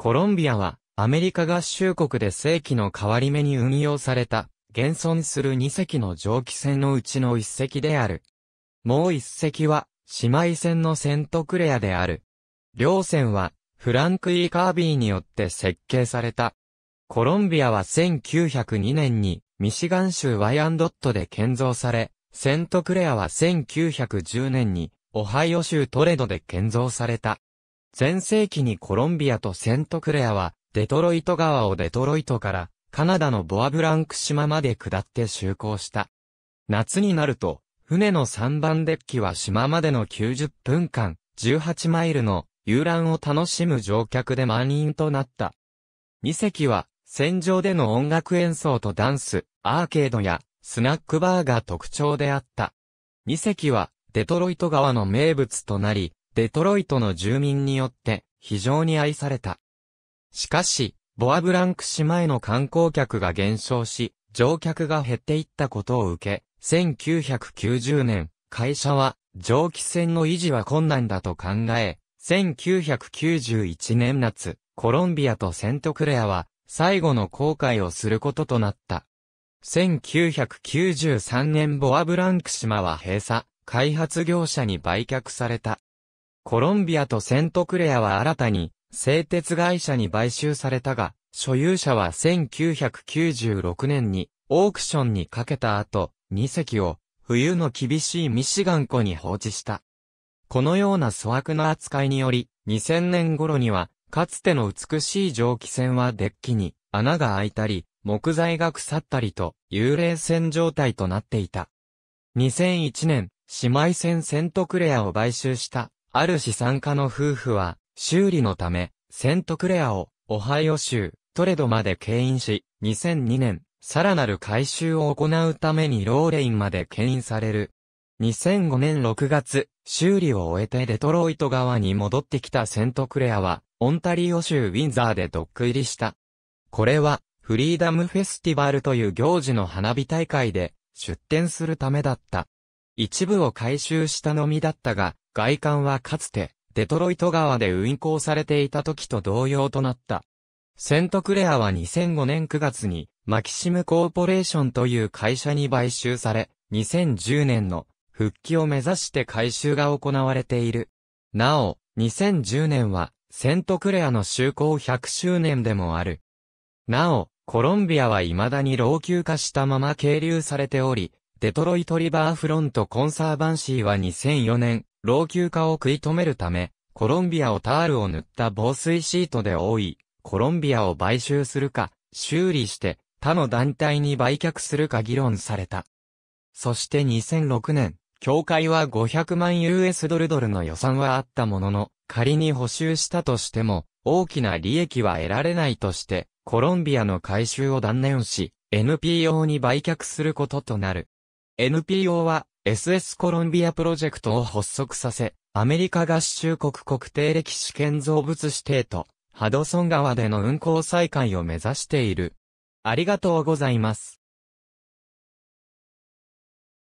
コロンビアは、アメリカ合衆国で世紀の変わり目に運用された、現存する2隻の蒸気船のうちの1隻である。もう1隻は、姉妹船のセントクレアである。両船は、フランク・イーカービーによって設計された。コロンビアは1902年に、ミシガン州ワイアンドットで建造され、セントクレアは1910年に、オハイオ州トレドで建造された。前世紀にコロンビアとセントクレアは、デトロイト川をデトロイトから、カナダのボアブランク島まで下って就航した。夏になると、船の3番デッキは島までの90分間、18マイルの遊覧を楽しむ乗客で満員となった。2隻は、戦場での音楽演奏とダンス、アーケードやスナックバーが特徴であった。2隻は、デトロイト川の名物となり、デトロイトの住民によって非常に愛された。しかし、ボアブランク島への観光客が減少し、乗客が減っていったことを受け、1990年、会社は、蒸気船の維持は困難だと考え、1991年夏、コロンビアとセントクレアは、最後の航海をすることとなった。1993年ボアブランク島は閉鎖、開発業者に売却された。コロンビアとセントクレアは新たに製鉄会社に買収されたが、所有者は1996年にオークションにかけた後、2隻を冬の厳しいミシガン湖に放置した。このような粗悪な扱いにより、2000年頃には、かつての美しい蒸気船はデッキに穴が開いたり、木材が腐ったりと、幽霊船状態となっていた。2001年、姉妹船セントクレアを買収したある資産家の夫婦は、修理のため、セントクレアを、オハイオ州、トレドまで牽引し、2002年、さらなる改修を行うためにローレインまで牽引される。2005年6月、修理を終えてデトロイト側に戻ってきたセントクレアは、オンタリオ州ウィンザーでドック入りした。これは、フリーダムフェスティバルという行事の花火大会で、出展するためだった。一部を回収したのみだったが、外観はかつて、デトロイト川で運行されていた時と同様となった。セントクレアは2005年9月に、マキシムコーポレーションという会社に買収され、2010年の復帰を目指して改修が行われている。なお、2010年は、セントクレアの就航100周年でもある。なお、コロンビアは未だに老朽化したまま係留されており、デトロイトリバーフロントコンサーバンシーは2004年、老朽化を食い止めるため、コロンビアをタールを塗った防水シートで覆い、コロンビアを買収するか、修理して他の団体に売却するか議論された。そして2006年、協会は500万 US ドルドルの予算はあったものの、仮に補修したとしても、大きな利益は得られないとして、コロンビアの回収を断念し、NPO に売却することとなる。NPO は、SS コロンビアプロジェクトを発足させ、アメリカ合衆国国定歴史建造物指定と、ハドソン川での運行再開を目指している。ありがとうございます。